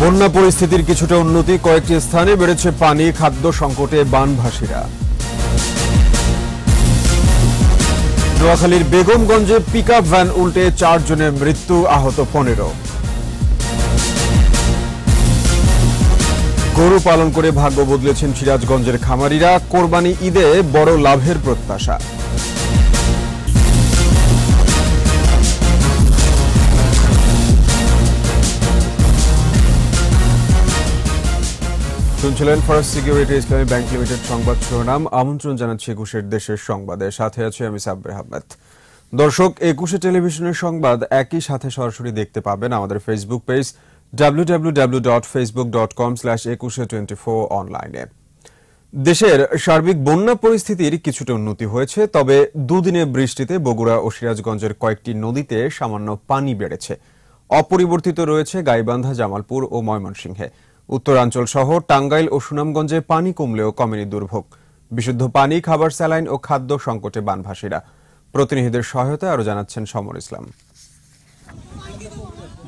বন্যা পরিস্থিতির কিছুটা উন্নতি কয়েকটি স্থানে বেড়েছে পানি খাদ্য সংকটে বানভাসীরা নোয়াখালীর বেগমগঞ্জে পিক ভ্যান উল্টে চারজনের মৃত্যু আহত পনেরো গরু পালন করে ভাগ্য বদলেছেন সিরাজগঞ্জের খামারিরা কোরবানি ঈদে বড় লাভের প্রত্যাশা শুনছিলেন First security Islami bank limited সংবাদ শিরোনাম আমন্ত্রণ জানাচ্ছি একুশের দেশের সংবাদে সাথে আছে আমি সাব্বির আহমেদ দর্শক একুশে টেলিভিশনের সংবাদ একই সাথে সরাসরি দেখতে পাবেন আমাদের Facebook page W dot Facebook dot com slash Ekushey twenty four অনলাইনে দেশের সার্বিক বন্যা পরিস্থিতির কিছুটা উন্নতি হয়েছে তবে দুদিনে বৃষ্টিতে বগুড়া ও সিরাজগঞ্জের কয়েকটি নদীতে সামান্য পানি বেড়েছে অপরিবর্তিত রয়েছে গাইবান্ধা জামালপুর ও ময়মনসিংহে উত্তরাঞ্চল সহ টাঙ্গাইল ও সুনামগঞ্জে পানি কমলেও কমেনি দুর্ভোগ বিশুদ্ধ পানি খাবার স্যালাইন ও খাদ্য সংকটে বানভাসীরা প্রতিনিধিদের সহায়তা আরও জানাচ্ছেন সমর ইসলাম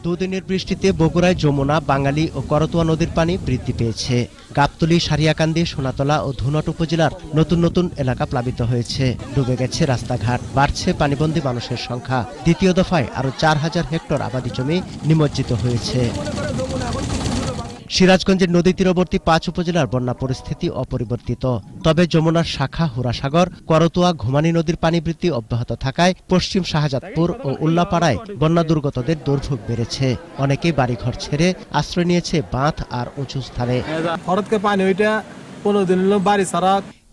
দুদিনের বৃষ্টিতে বগুড়ায় যমুনা বাঙালি ও করতোয়া নদীর পানি বৃদ্ধি পেয়েছে গাবতলি সারিয়াকান্দি সোনাতলা ও ধুনট উপজেলার নতুন নতুন এলাকা প্লাবিত হয়েছে ডুবে গেছে রাস্তাঘাট বাড়ছে পানিবন্দী মানুষের সংখ্যা দ্বিতীয় দফায় আরও চার হাজার হেক্টর আবাদি জমি নিমজ্জিত হয়েছে সিরাজগঞ্জের নদী তীরবর্তী পাঁচ উপজেলার বন্যা পরিস্থিতি অপরিবর্তিত তবে যমুনার শাখা হুরাসাগর করতোয়া ঘুমানি নদীর পানি বৃদ্ধি অব্যাহত থাকায় পশ্চিম শাহজাদপুর ও উল্লাপাড়ায় বন্যা দুর্গতদের দুর্ভোগ বেড়েছে অনেকেই বাড়িঘর ছেড়ে আশ্রয় নিয়েছে বাঁধ আর উঁচু স্থানে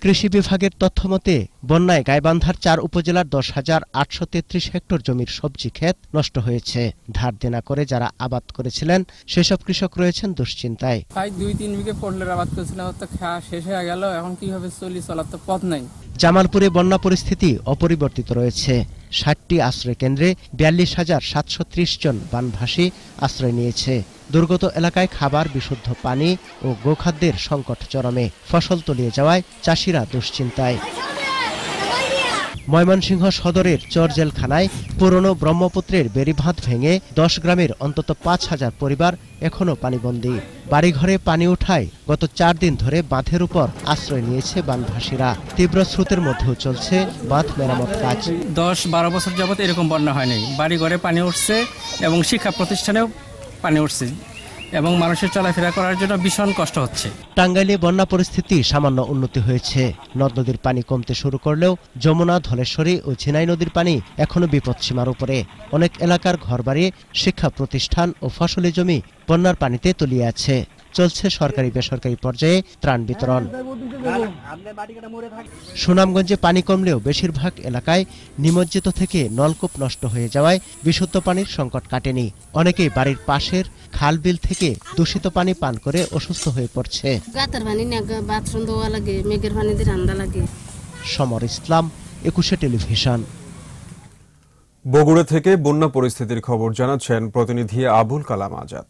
কৃষি বিভাগের তথ্যমতে বন্যায় গাইবান্ধার চার উপজেলার দশ হাজার আটশো তেত্রিশ হেক্টর জমির সবজি ক্ষেত নষ্ট হয়েছে ধার দেনা করে যারা আবাদ করেছিলেন সেসব কৃষক রয়েছেন দুশ্চিন্তায় প্রায় দুই তিন বিঘে পটলের আবাদ করেছিলাম তো খেয়া শেষ হয়ে গেল এখন কিভাবে চলি চলার তো পথ নাই জামালপুরে বন্যা পরিস্থিতি অপরিবর্তিত রয়েছে ষাটটি কেন্দ্রে বিয়াল্লিশ হাজার সাতশো ত্রিশ জন বানভাসী আশ্রয় নিয়েছে দুর্গত এলাকায় খাবার বিশুদ্ধ পানি ও গোখাদ্যের সংকট চরমে ফসল তলিয়ে যাওয়ায় চাষিরা দুশ্চিন্তায় ময়মনসিংহ সদরের চরজেলখানায় পুরনো ব্রহ্মপুত্রের বেড়িভাঁত ভেঙে দশ গ্রামের অন্তত পাঁচ হাজার পরিবার এখনও পানিবন্দী বাড়িঘরে পানি উঠায় গত চার দিন ধরে বাঁধের উপর আশ্রয় নিয়েছে বানভাসীরা তীব্র স্রোতের মধ্যেও চলছে বাঁধ মেরামত কাজ দশ বারো বছর যাবৎ এরকম বন্যা হয়নি বাড়িঘরে পানি উঠছে এবং শিক্ষা প্রতিষ্ঠানেও পানি উঠছে এবং মানুষের চলাফেরা করার জন্য ভীষণ কষ্ট হচ্ছে টাঙ্গাইলে বন্যা পরিস্থিতি সামান্য উন্নতি হয়েছে নদ নদীর পানি কমতে শুরু করলেও যমুনা ধলেশ্বরী ও ঝিনাই নদীর পানি এখনো বিপদ সীমার উপরে অনেক এলাকার ঘরবাড়ি শিক্ষা প্রতিষ্ঠান ও ফসলি জমি বন্যার পানিতে তলিয়ে আছে চলছে সরকারি বেসরকারি পর্যায়ে ত্রাণ বিতরণ সুনামগঞ্জে পানি কমলেও বেশিরভাগ এলাকায় নিমজ্জিত থেকে নলকূপ নষ্ট হয়ে যাওয়ায় বিশুদ্ধ পানির সংকট কাটেনি অনেকেই বাড়ির পাশের খাল বিল থেকে দূষিত পানি পান করে অসুস্থ হয়ে পড়ছে সমর ইসলাম একুশে টেলিভিশন বগুড়া থেকে বন্যা পরিস্থিতির খবর জানাচ্ছেন প্রতিনিধি আবুল কালাম আজাদ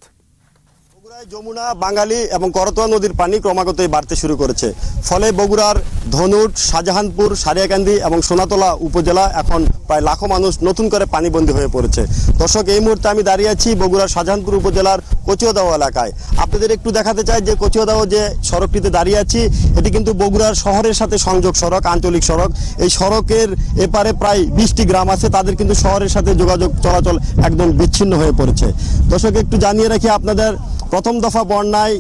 যমুনা বাঙালি এবং করতোয়া নদীর পানি ক্রমাগতই বাড়তে শুরু করেছে ফলে বগুড়ার ধনুট শাহজাহানপুর সারিয়াকান্দি এবং সোনাতলা উপজেলা এখন প্রায় লাখো মানুষ নতুন করে পানিবন্দী হয়ে পড়েছে দর্শক এই মুহূর্তে আমি দাঁড়িয়ে আছি বগুড়ার শাহজাহানপুর উপজেলার কচুয়াদাও এলাকায় আপনাদের একটু দেখাতে চাই যে কচুয়াদাও যে সড়কটিতে দাঁড়িয়ে আছি এটি কিন্তু বগুড়ার শহরের সাথে সংযোগ সড়ক আঞ্চলিক সড়ক এই সড়কের এপারে প্রায় বিশটি গ্রাম আছে তাদের কিন্তু শহরের সাথে যোগাযোগ চলাচল একদম বিচ্ছিন্ন হয়ে পড়েছে দর্শক একটু জানিয়ে রাখি আপনাদের প্রথম দফা বন্যায়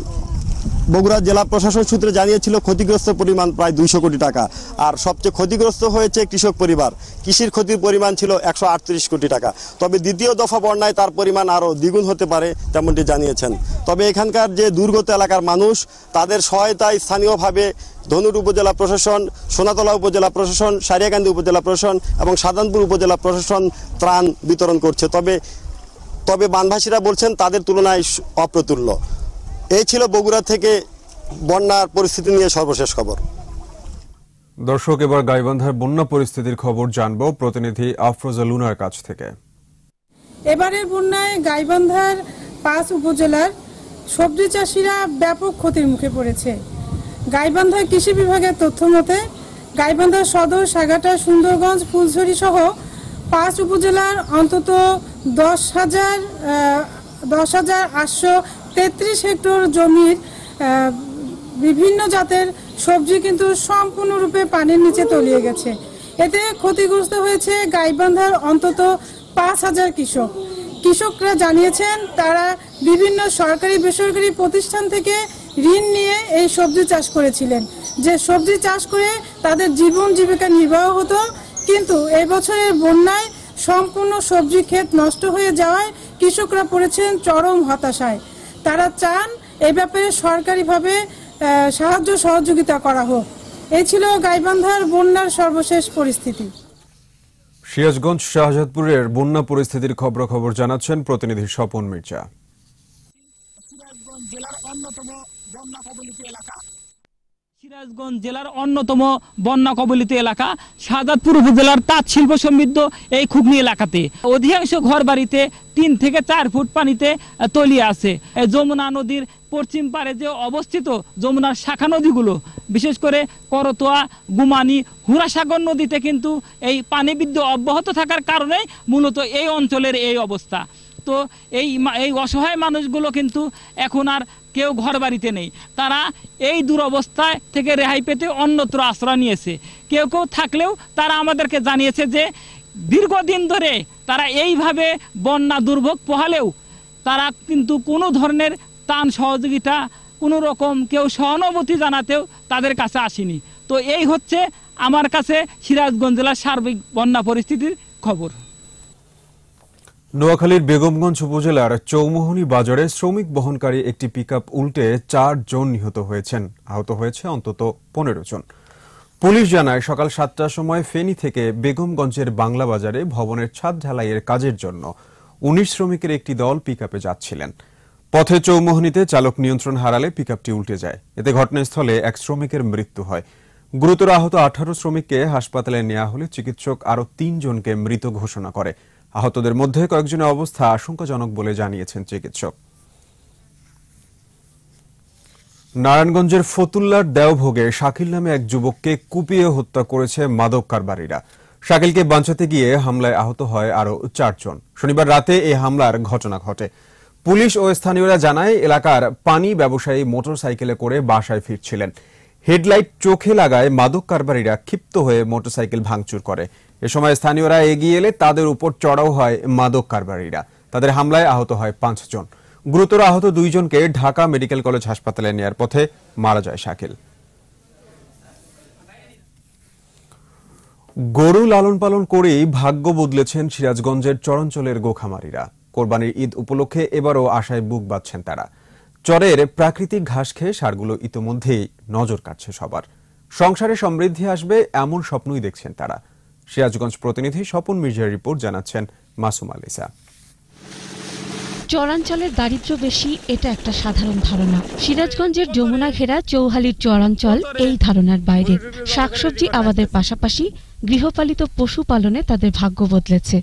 বগুড়া জেলা প্রশাসন সূত্রে জানিয়েছিল ক্ষতিগ্রস্ত পরিমাণ প্রায় দুইশো কোটি টাকা আর সবচেয়ে ক্ষতিগ্রস্ত হয়েছে কৃষক পরিবার কৃষির ক্ষতির পরিমাণ ছিল একশো কোটি টাকা তবে দ্বিতীয় দফা বন্যায় তার পরিমাণ আরও দ্বিগুণ হতে পারে তেমনটি জানিয়েছেন তবে এখানকার যে দুর্গত এলাকার মানুষ তাদের সহায়তায় স্থানীয়ভাবে ধনুট উপজেলা প্রশাসন সোনাতলা উপজেলা প্রশাসন সারিয়াকান্দি উপজেলা প্রশাসন এবং সাধারণপুর উপজেলা প্রশাসন ত্রাণ বিতরণ করছে তবে তবে বানভাসীরা বলছেন তাদের তুলনায় অপ্রতুল্য এই ছিল বগুড়া থেকে বন্যার পরিস্থিতি নিয়ে সর্বশেষ খবর দর্শক এবার গাইবান্ধার বন্যা পরিস্থিতির খবর জানব প্রতিনিধি আফরোজা লুনার কাছ থেকে এবারের বন্যায় গাইবান্ধার পাঁচ উপজেলার সবজি চাষিরা ব্যাপক ক্ষতির মুখে পড়েছে গাইবান্ধা কৃষি বিভাগের তথ্য মতে গাইবান্ধা সদর সাগাটা সুন্দরগঞ্জ ফুলঝুরি সহ পাঁচ উপজেলার অন্তত দশ হাজার দশ হাজার আটশো তেত্রিশ হেক্টর জমির বিভিন্ন জাতের সবজি কিন্তু সম্পূর্ণরূপে পানির নিচে তলিয়ে গেছে এতে ক্ষতিগ্রস্ত হয়েছে গাইবান্ধার অন্তত পাঁচ হাজার কৃষক কৃষকরা জানিয়েছেন তারা বিভিন্ন সরকারি বেসরকারি প্রতিষ্ঠান থেকে ঋণ নিয়ে এই সবজি চাষ করেছিলেন যে সবজি চাষ করে তাদের জীবন জীবিকা নির্বাহ হতো কিন্তু এবছরের বন্যায় সম্পূর্ণ সবজি ক্ষেত নষ্ট হয়ে যাওয়ায় কৃষকরা পড়েছেন চরম হতাশায় তারা চান এ ব্যাপারে সরকারিভাবে সাহায্য সহযোগিতা করা হোক এই ছিল গাইবান্ধার বন্যার সর্বশেষ পরিস্থিতি সিরাজগঞ্জ শাহজাদপুরের বন্যা পরিস্থিতির খবর খবর জানাচ্ছেন প্রতিনিধি স্বপন মির্জা জেলার অন্যতম বন্যা কবলিত এলাকা সিরাজগঞ্জ জেলার অন্যতম বন্যা কবলিত এলাকা শাহজাদপুর উপজেলার তাঁত শিল্প সমৃদ্ধ এই খুগনি এলাকাতে অধিকাংশ ঘর বাড়িতে তিন থেকে চার ফুট পানিতে তলিয়ে আছে যমুনা নদীর পশ্চিম পারে যে অবস্থিত যমুনার শাখা নদীগুলো বিশেষ করে করতোয়া গুমানি হুরাসাগর নদীতে কিন্তু এই পানিবিদ্ধ অব্যাহত থাকার কারণে মূলত এই অঞ্চলের এই অবস্থা তো এই এই অসহায় মানুষগুলো কিন্তু এখন আর কেউ ঘর বাড়িতে নেই তারা এই দুরবস্থায় থেকে রেহাই পেতে অন্যত্র আশ্রয় নিয়েছে কেউ কেউ থাকলেও তারা আমাদেরকে জানিয়েছে যে দীর্ঘদিন ধরে তারা এইভাবে বন্যা দুর্ভোগ পোহালেও তারা কিন্তু কোনো ধরনের তান সহযোগিতা কোনো রকম কেউ সহানুভূতি জানাতেও তাদের কাছে আসেনি তো এই হচ্ছে আমার কাছে সিরাজগঞ্জ জেলার সার্বিক বন্যা পরিস্থিতির খবর নোয়াখালীর বেগমগঞ্জ উপজেলার চৌমোহনী বাজারে শ্রমিক বহনকারী একটি পিকআপ উল্টে চার জন নিহত হয়েছেন আহত হয়েছে অন্তত পনেরো জন পুলিশ জানায় সকাল সাতটার সময় ফেনী থেকে বেগমগঞ্জের বাংলা বাজারে ভবনের ছাদ ঢালাইয়ের কাজের জন্য উনিশ শ্রমিকের একটি দল পিকআপে যাচ্ছিলেন পথে চৌমোহনীতে চালক নিয়ন্ত্রণ হারালে পিকআপটি উল্টে যায় এতে ঘটনাস্থলে এক শ্রমিকের মৃত্যু হয় গুরুতর আহত আঠারো শ্রমিককে হাসপাতালে নেওয়া হলে চিকিৎসক আরও তিনজনকে মৃত ঘোষণা করে আহতদের মধ্যে কয়েকজনের অবস্থা আশঙ্কাজনক বলে জানিয়েছেন চিকিৎসক নারায়ণগঞ্জের ফতুল্লার দেওভোগে শাকিল নামে এক যুবককে কুপিয়ে হত্যা করেছে মাদক কারবারীরা শাকিলকে বাঁচাতে গিয়ে হামলায় আহত হয় আরও চারজন শনিবার রাতে এই হামলার ঘটনা ঘটে পুলিশ ও স্থানীয়রা জানায় এলাকার পানি ব্যবসায়ী মোটরসাইকেলে করে বাসায় ফিরছিলেন হেডলাইট চোখে লাগায় মাদক কারবারীরা ক্ষিপ্ত হয়ে মোটরসাইকেল ভাঙচুর করে এ সময় স্থানীয়রা এগিয়ে এলে তাদের উপর চড়াও হয় মাদক কারবারীরা তাদের হামলায় আহত হয় পাঁচজন গুরুতর আহত দুইজনকে ঢাকা মেডিকেল কলেজ হাসপাতালে নেয়ার পথে মারা যায় শাকিল গরু লালন পালন করেই ভাগ্য বদলেছেন সিরাজগঞ্জের চরঞ্চলের গোখামারিরা কোরবানির ঈদ উপলক্ষে এবারও আশায় বুক বাঁধছেন তারা চরের প্রাকৃতিক ঘাস খেয়ে সারগুলো ইতোমধ্যেই নজর কাটছে সবার সংসারে সমৃদ্ধি আসবে এমন স্বপ্নই দেখছেন তারা সিরাজগঞ্জ প্রতিনিধি স্বপন মির্জার রিপোর্ট জানাচ্ছেন মাসুম আলিসা চরাঞ্চলের দারিদ্র বেশি এটা একটা সাধারণ ধারণা সিরাজগঞ্জের যমুনা ঘেরা চৌহালির চরাঞ্চল এই ধারণার বাইরে শাকসবজি আবাদের পাশাপাশি গৃহপালিত পশু পালনে তাদের ভাগ্য বদলেছে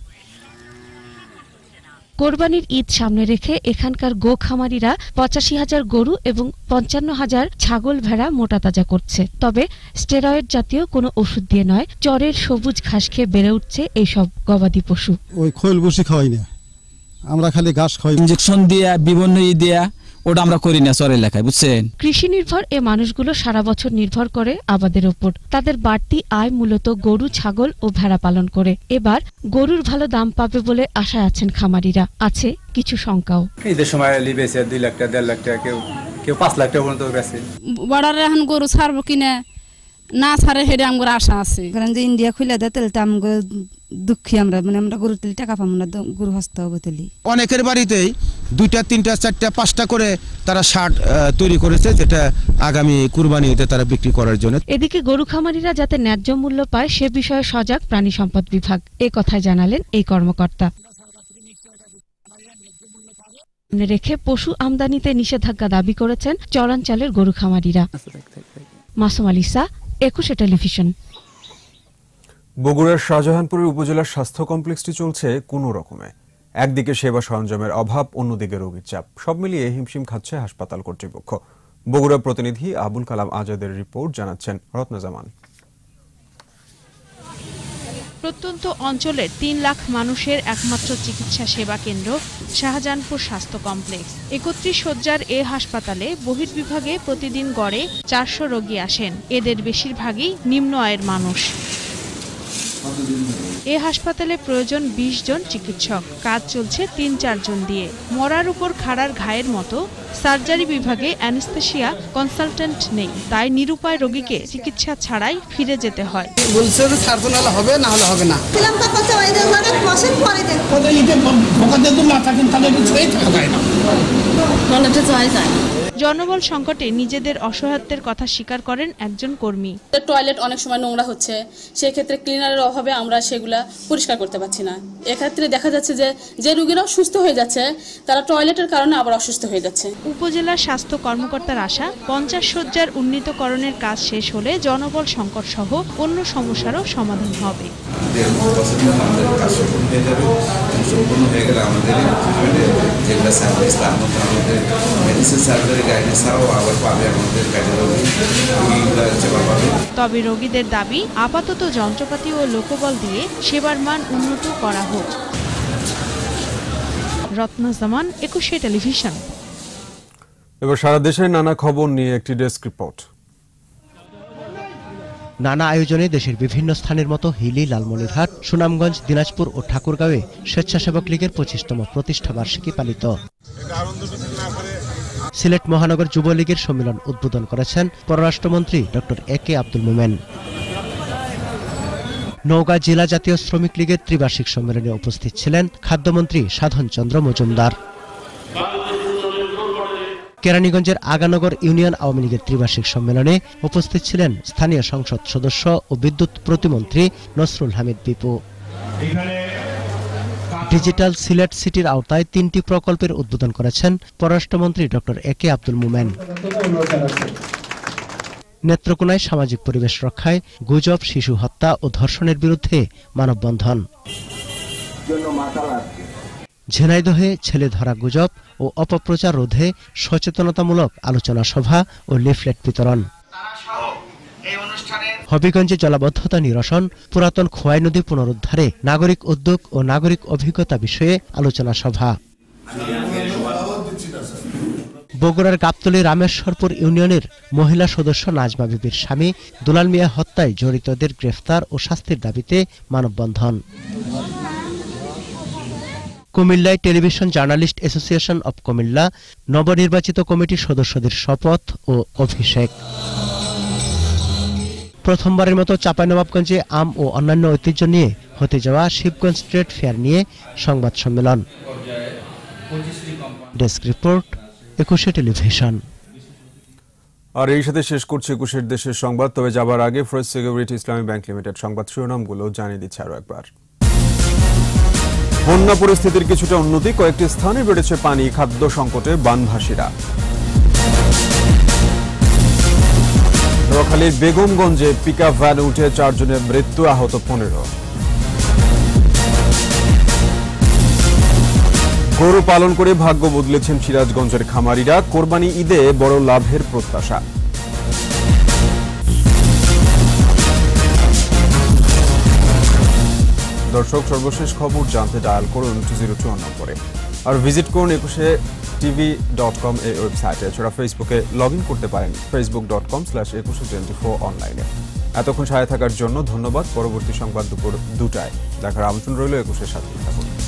কোরবানির ঈদ সামনে রেখে এখানকার গো খামারিরা পঁচাশি হাজার গরু এবং পঞ্চান্ন হাজার ছাগল ভেড়া মোটা তাজা করছে তবে স্টেরয়েড জাতীয় কোনো ওষুধ দিয়ে নয় চরের সবুজ ঘাস খেয়ে বেড়ে উঠছে এইসব গবাদি পশু ওই খোল বসে খাওয়াই না আমরা খালি ঘাস খাওয়াই ইঞ্জেকশন দিয়া বিভিন্ন ই দিয়া ওটা আমরা করি না চরের এলাকায় বুঝছেন কৃষি নির্ভর এ মানুষগুলো সারা বছর নির্ভর করে আবাদের উপর তাদের বাড়তি আয় মূলত গরু ছাগল ও ভেড়া পালন করে এবার গরুর ভালো দাম পাবে বলে আশায় আছেন খামারিরা আছে কিছু শঙ্কাও ঈদের সময় লিবেছে দুই লাখ টাকা দেড় লাখ টাকা কেউ কেউ পাঁচ লাখ টাকা পর্যন্ত গেছে বাড়ারে এখন গরু ছাড়বো কিনা না ছাড়ে হেডে আমার আশা আছে কারণ যে ইন্ডিয়া খুলে দেয় তাহলে তো দুঃখী আমরা মানে আমরা গরু তুলি টাকা পাবো না গরু হস্ত তুলি অনেকের বাড়িতেই দুইটা তিনটা চারটা পাঁচটা করে তারা শার্ট তৈরি করেছে যেটা আগামী কুরবানিতে তারা বিক্রি করার জন্য এদিকে গরু খামারিরা যাতে ন্যায্য মূল্য পায় সে বিষয়ে সজাগ প্রাণী সম্পদ বিভাগ এ কথাই জানালেন এই কর্মকর্তা রেখে পশু আমদানিতে নিষেধাজ্ঞা দাবি করেছেন চরাঞ্চলের গরু খামারিরা মাসুম আলিসা একুশে টেলিভিশন বগুড়ার শাহজাহানপুরের উপজেলার স্বাস্থ্য কমপ্লেক্সটি চলছে কোনো রকমে একদিকে সেবা সরঞ্জামের অভাব অন্যদিকে রোগীর চাপ সব মিলিয়ে হিমশিম খাচ্ছে হাসপাতাল কর্তৃপক্ষ বগুড়া প্রতিনিধি আবুল কালাম আজাদের রিপোর্ট জানাচ্ছেন রত্নজামান প্রত্যন্ত অঞ্চলের তিন লাখ মানুষের একমাত্র চিকিৎসা সেবা কেন্দ্র শাহজাহানপুর স্বাস্থ্য কমপ্লেক্স একত্রিশ শয্যার এ হাসপাতালে বহির্বিভাগে প্রতিদিন গড়ে চারশো রোগী আসেন এদের বেশিরভাগই নিম্ন আয়ের মানুষ এ হাসপাতালে প্রয়োজন ২০ জন চিকিৎসক কাজ চলছে তিন চারজন দিয়ে মরার উপর খাড়ার ঘায়ের মতো সার্জারি বিভাগে অ্যানেস্থেশিয়া কনসালটেন্ট নেই তাই নিরুপায় রোগীকে চিকিৎসা ছাড়াই ফিরে যেতে হয় বলছে সার্জন হবে না হলে হবে না জনবল সংকটে নিজেদের অসহায়ত্বের কথা স্বীকার করেন একজন কর্মী টয়লেট অনেক সময় নোংরা হচ্ছে সেক্ষেত্রে ক্লিনারের অভাবে আমরা সেগুলা পরিষ্কার করতে পারছি না এক্ষেত্রে দেখা যাচ্ছে যে যে রুগীরাও সুস্থ হয়ে যাচ্ছে তারা টয়লেটের কারণে আবার অসুস্থ হয়ে যাচ্ছে উপজেলা স্বাস্থ্য কর্মকর্তার আশা পঞ্চাশ শয্যার উন্নীতকরণের কাজ শেষ হলে জনবল সংকট সহ অন্য সমস্যারও সমাধান হবে আমাদের তবে রোগীদের দাবি আপাতত যন্ত্রপাতি ও লোকবল দিয়ে সেবার মান উন্নত করা হোক রত্নাজামান একুশে টেলিভিশন এবার সারা দেশে নানা খবর নিয়ে একটি ডেস্ক রিপোর্ট নানা আয়োজনে দেশের বিভিন্ন স্থানের মতো হিলি লালমনিরহাট সুনামগঞ্জ দিনাজপুর ও ঠাকুরগাঁওয়ে স্বেচ্ছাসেবক লীগের পঁচিশতম প্রতিষ্ঠা বার্ষিকী পালিত সিলেট মহানগর যুবলীগের সম্মেলন উদ্বোধন করেছেন পররাষ্ট্রমন্ত্রী doctor A K Abdul Momen Naogaon জেলা জাতীয় শ্রমিক লীগের ত্রিবার্ষিক সম্মেলনে উপস্থিত ছিলেন খাদ্যমন্ত্রী সাধন চন্দ্র মজুমদার কেরানীগঞ্জের আগানগর ইউনিয়ন আওয়ামী লীগের ত্রিবার্ষিক সম্মেলনে উপস্থিত ছিলেন স্থানীয় সংসদ সদস্য ও বিদ্যুৎ প্রতিমন্ত্রী নসরুল হামিদ বিপু ডিজিটাল সিলেট সিটির আওতায় তিনটি প্রকল্পের উদ্বোধন করেছেন পররাষ্ট্রমন্ত্রী ড এ কে আব্দুল মোমেন নেত্রকোনায় সামাজিক পরিবেশ রক্ষায় গুজব শিশু হত্যা ও ধর্ষণের বিরুদ্ধে মানববন্ধন ঝেনাইদহে ছেলে ধরা গুজব ও অপপ্রচার রোধে সচেতনতামূলক আলোচনা সভা ও লিফলেট বিতরণ হবিগঞ্জে জলাবদ্ধতা নিরসন পুরাতন খোয়াই নদী পুনরুদ্ধারে নাগরিক উদ্যোগ ও নাগরিক অভিজ্ঞতা বিষয়ে আলোচনা সভা বগুড়ার গাবতলী রামেশ্বরপুর ইউনিয়নের মহিলা সদস্য নাজমা বিবির স্বামী দুলাল মিয়া হত্যায় জড়িতদের গ্রেফতার ও শাস্তির দাবিতে মানববন্ধন কুমিল্লায় television journalist association of Comilla নবনির্বাচিত কমিটির সদস্যদের শপথ ও অভিষেক প্রথমবারের মতো চাঁপাইনবাবগঞ্জে আম ও অন্যান্য ঐতিহ্য নিয়ে হতে যাওয়া শিবগঞ্জ ট্রেড ফেয়ার নিয়ে সংবাদ সম্মেলন ডেস্ক রিপোর্ট একুশে টেলিভিশন আর এই সাথে শেষ করছে একুশের দেশের সংবাদ তবে যাবার আগে First security Islami bank limited সংবাদ শিরোনামগুলো জানিয়ে দিচ্ছে আরও একবার বন্যা পরিস্থিতির কিছুটা উন্নতি কয়েকটি স্থানে বেড়েছে পানি খাদ্য সংকটে বানভাসীরা নোয়াখালীর বেগমগঞ্জে পিকআপ ভ্যান উঠে চারজনের মৃত্যু আহত পনেরো গরু পালন করে ভাগ্য বদলেছেন সিরাজগঞ্জের খামারিরা কোরবানি ঈদে বড় লাভের প্রত্যাশা দর্শক সর্বশেষ খবর জানতে ডায়াল করুন টু জিরো টু নম্বরে আর ভিজিট করুন একুশে টিভি ডট কম এই ওয়েবসাইটে এছাড়া ফেসবুকে লগ ইন করতে পারেন Facebook dot com slash Ekushey twenty four অনলাইনে এতক্ষণ সাড়ে থাকার জন্য ধন্যবাদ পরবর্তী সংবাদ দুপুর দুটায় দেখার আমন্ত্রণ রইল একুশের সাথে থাকুন